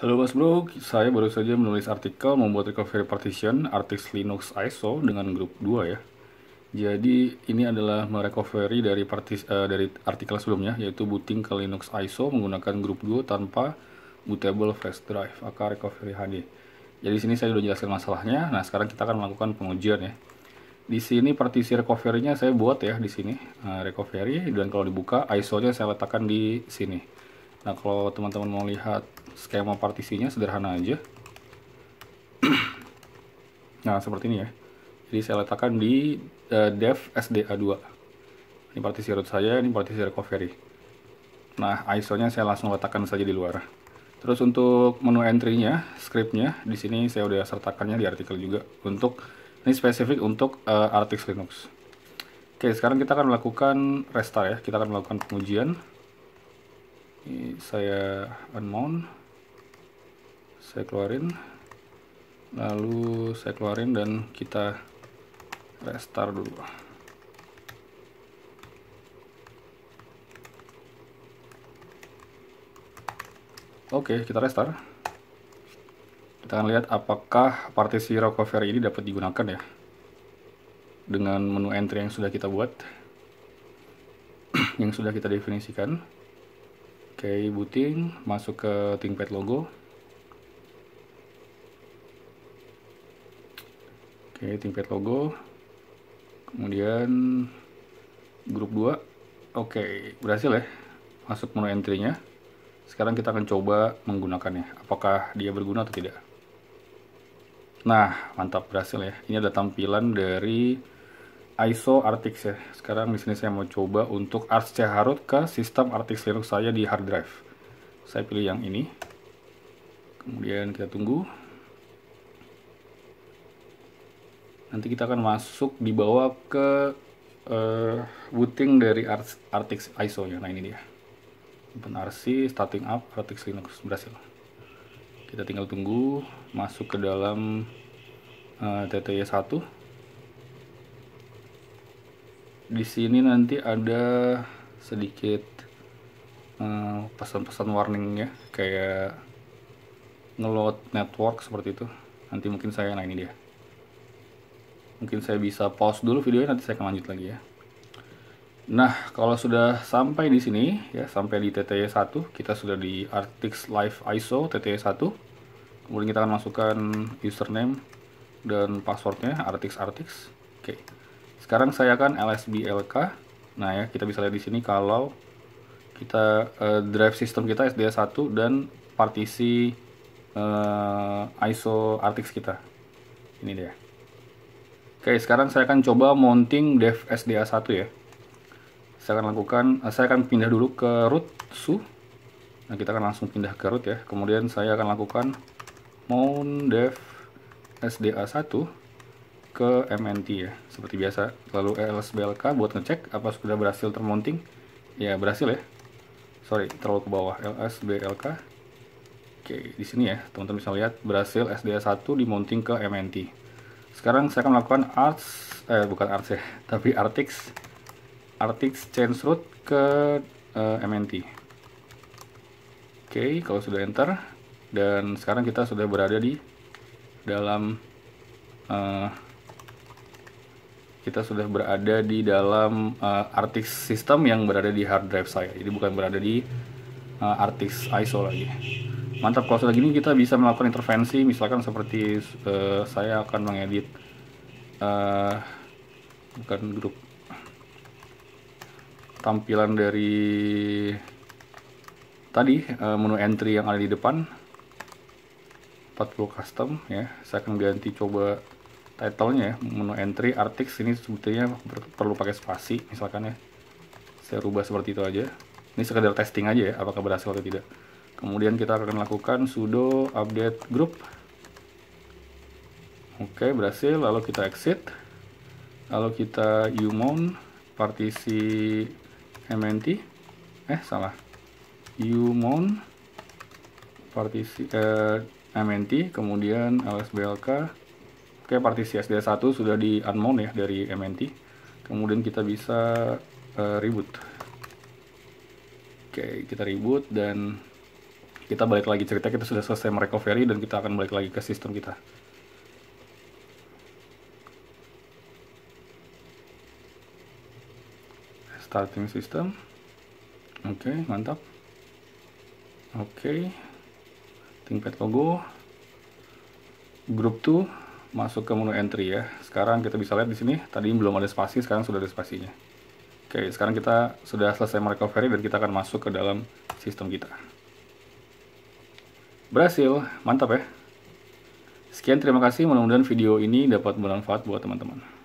Halo Mas Bro, saya baru saja menulis artikel membuat recovery partition artis Linux ISO dengan grup 2 ya. Jadi ini adalah merecovery dari partis, uh, dari artikel sebelumnya yaitu booting ke Linux ISO menggunakan grup 2 tanpa bootable flash drive aka recovery HD. Jadi sini saya sudah jelaskan masalahnya. Nah, sekarang kita akan melakukan pengujian ya. Di sini partisi recovery-nya saya buat ya di sini, uh, recovery dan kalau dibuka ISO-nya saya letakkan di sini. Nah, kalau teman-teman mau lihat skema partisinya sederhana aja. nah, seperti ini ya. Jadi saya letakkan di uh, dev SDA2. Ini partisi root saya, ini partisi recovery. Nah, ISO-nya saya langsung letakkan saja di luar. Terus untuk menu entry-nya, script-nya, di sini saya udah sertakannya di artikel juga. Untuk ini spesifik untuk uh, Artix Linux. Oke, sekarang kita akan melakukan restart ya. Kita akan melakukan pengujian ini saya unmount saya keluarin lalu saya keluarin dan kita restart dulu oke kita restart kita akan lihat apakah partisi recovery ini dapat digunakan ya dengan menu entry yang sudah kita buat yang sudah kita definisikan Oke, booting, masuk ke ThinkPad logo. Oke, ThinkPad logo. Kemudian grup 2. Oke, berhasil ya. Masuk menu entry-nya. Sekarang kita akan coba menggunakannya. Apakah dia berguna atau tidak. Nah, mantap berhasil ya. Ini ada tampilan dari ISO Artix ya. Sekarang di sini saya mau coba untuk Arch Harut ke sistem Artix Linux saya di hard drive. Saya pilih yang ini. Kemudian kita tunggu. Nanti kita akan masuk dibawa ke uh, eh, booting dari Artix ISO-nya. Nah ini dia. Open RC, starting up, Artix Linux berhasil. Kita tinggal tunggu masuk ke dalam uh, eh, TTY 1 di sini nanti ada sedikit eh, pesan-pesan uh, warning ya kayak ngeload network seperti itu nanti mungkin saya nah ini dia mungkin saya bisa pause dulu videonya nanti saya akan lanjut lagi ya nah kalau sudah sampai di sini ya sampai di TTY 1 e kita sudah di Artix Live ISO TTY 1 e kemudian kita akan masukkan username dan passwordnya Artix Artix oke okay. Sekarang saya akan lsblk. Nah ya, kita bisa lihat di sini kalau kita uh, drive sistem kita SDA1 dan partisi uh, eh, ISO Artix kita. Ini dia. Oke, sekarang saya akan coba mounting dev SDA1 ya. Saya akan lakukan, eh, saya akan pindah dulu ke root su. Nah, kita akan langsung pindah ke root ya. Kemudian saya akan lakukan mount dev SDA1 ke MNT ya seperti biasa lalu e LSBLK buat ngecek apa sudah berhasil termounting ya berhasil ya sorry terlalu ke bawah e LSBLK oke di sini ya teman-teman bisa lihat berhasil SDA1 dimonting ke MNT sekarang saya akan melakukan arts eh bukan arts ya tapi artix artix change route ke uh, eh, MNT oke kalau sudah enter dan sekarang kita sudah berada di dalam eh, kita sudah berada di dalam uh, eh, artis sistem yang berada di hard drive saya. Jadi bukan berada di uh, eh, artis ISO lagi. Mantap kalau sudah gini kita bisa melakukan intervensi misalkan seperti uh, saya akan mengedit uh, bukan grup tampilan dari tadi uh, menu entry yang ada di depan 40 custom ya. Saya akan ganti coba titlenya ya menu entry artix ini sebetulnya perlu pakai spasi misalkan ya saya rubah seperti itu aja ini sekedar testing aja ya apakah berhasil atau tidak kemudian kita akan lakukan sudo update group oke berhasil lalu kita exit lalu kita umount partisi mnt eh salah umount partisi eh, mnt kemudian lsblk Oke, partisi SD1 sudah di unmount ya dari MNT. Kemudian kita bisa uh, reboot. Oke, kita reboot dan kita balik lagi cerita kita sudah selesai merecovery dan kita akan balik lagi ke sistem kita. Starting system. Oke, mantap. Oke. Thinkpad logo. Group 2 masuk ke menu entry ya. Sekarang kita bisa lihat di sini, tadi belum ada spasi, sekarang sudah ada spasinya. Oke, sekarang kita sudah selesai merecovery dan kita akan masuk ke dalam sistem kita. Berhasil, mantap ya. Sekian terima kasih, mudah-mudahan video ini dapat bermanfaat buat teman-teman.